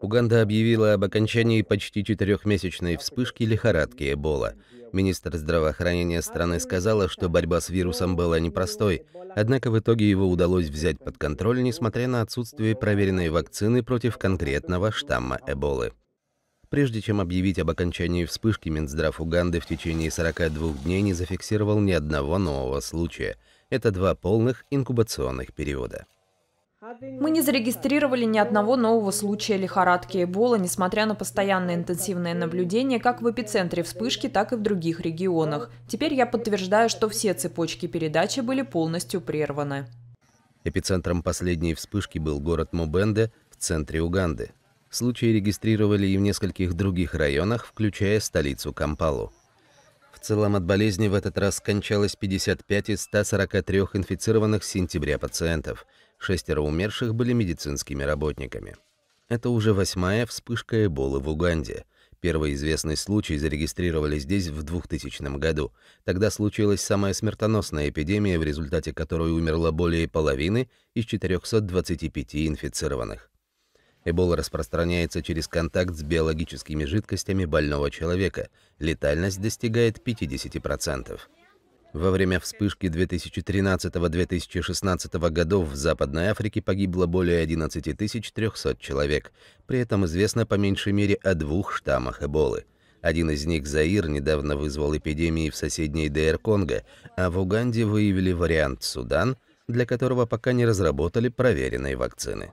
Уганда объявила об окончании почти четырехмесячной вспышки лихорадки Эбола. Министр здравоохранения страны сказала, что борьба с вирусом была непростой, однако в итоге его удалось взять под контроль, несмотря на отсутствие проверенной вакцины против конкретного штамма Эболы. Прежде чем объявить об окончании вспышки, Минздрав Уганды в течение 42 дней не зафиксировал ни одного нового случая. Это два полных инкубационных периода. Мы не зарегистрировали ни одного нового случая лихорадки Эбола, несмотря на постоянное интенсивное наблюдение как в эпицентре вспышки, так и в других регионах. Теперь я подтверждаю, что все цепочки передачи были полностью прерваны. Эпицентром последней вспышки был город Мубенде в центре Уганды. Случаи регистрировали и в нескольких других районах, включая столицу Кампалу целом от болезни в этот раз скончалось 55 из 143 инфицированных с сентября пациентов. Шестеро умерших были медицинскими работниками. Это уже восьмая вспышка Эболы в Уганде. Первый известный случай зарегистрировали здесь в 2000 году. Тогда случилась самая смертоносная эпидемия, в результате которой умерло более половины из 425 инфицированных. Эбола распространяется через контакт с биологическими жидкостями больного человека. Летальность достигает 50%. Во время вспышки 2013-2016 годов в Западной Африке погибло более 11 300 человек. При этом известно по меньшей мере о двух штаммах Эболы. Один из них, Заир, недавно вызвал эпидемии в соседней ДР Конго, а в Уганде выявили вариант Судан, для которого пока не разработали проверенные вакцины.